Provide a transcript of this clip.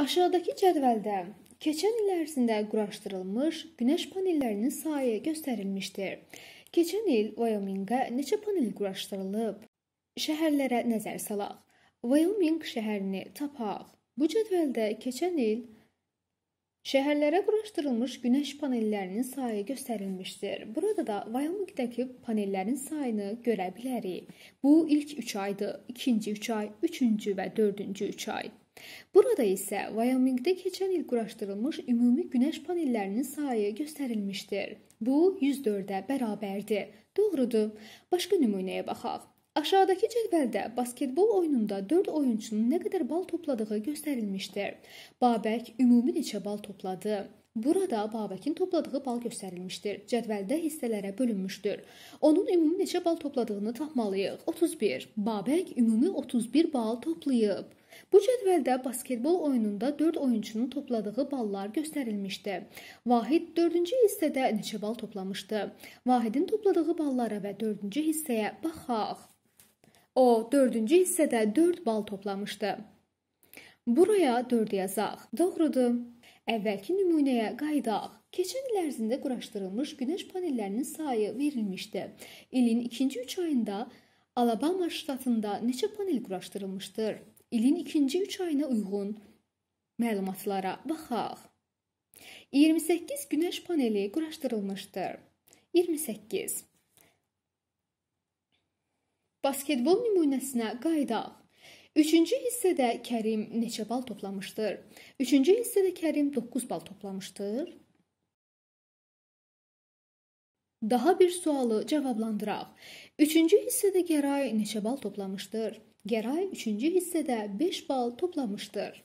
Aşağıdakı cədvəldə keçən il ərzində quraşdırılmış günəş panellərinin sayı göstərilmişdir. Keçən il Wyomingə neçə panel quraşdırılıb? Şəhərlərə nəzər salaq. Wyoming şəhərini tapaq. Bu cədvəldə keçən il şəhərlərə quraşdırılmış günəş panellərinin sayı göstərilmişdir. Burada da Wyomingdəki panellərin sayını görə bilərik. Bu ilk 3 aydır. İkinci 3 ay, üçüncü və dördüncü 3 ay. Burada isə Wyomingdə keçən il quraşdırılmış ümumi günəş panellərinin sayı göstərilmişdir. Bu 104-ə bərabərdir. Doğrudur. Başqa nümunəyə baxaq. Aşağıdakı cədvəldə basketbol oyununda 4 oyunçunun nə qədər bal topladığı göstərilmişdir. Babək ümumi neçə bal topladı? Burada Babəkin topladığı bal göstərilmişdir. Cədvəldə hissələrə bölünmüşdür. Onun ümumi neçə bal topladığını tapmalıyıq. 31. Babək ümumi 31 bal toplayıb. Bu cədvəldə basketbol oyununda 4 oyunçunun topladığı ballar göstərilmişdi. Vahid 4-cü hissədə neçə bal toplamışdı? Vahidin topladığı ballara və 4-cü hissəyə baxaq. O 4-cü hissədə 4 bal toplamışdı. Buraya 4 yazaq. Doğrudur. Əvvəlki nümunəyə qayıdaq. Keçən il ərzində quraşdırılmış günəş panellərinin sayı verilmişdi. İlin 2-ci 3 ayında 1 Alabama ştatında neçə panel quraşdırılmışdır? İlin ikinci 3 ayına uyğun məlumatlara baxaq. 28 günəş paneli quraşdırılmışdır. 28 Basketbol nümunəsinə qayıdaq. Üçüncü hissədə Kərim neçə bal toplamışdır? Üçüncü hissədə Kərim 9 bal toplamışdır. Daha bir sualı cavablandıraq. 3-cü hissədə Gəray neçə bal toplamışdır? Gəray 3-cü hissədə 5 bal toplamışdır.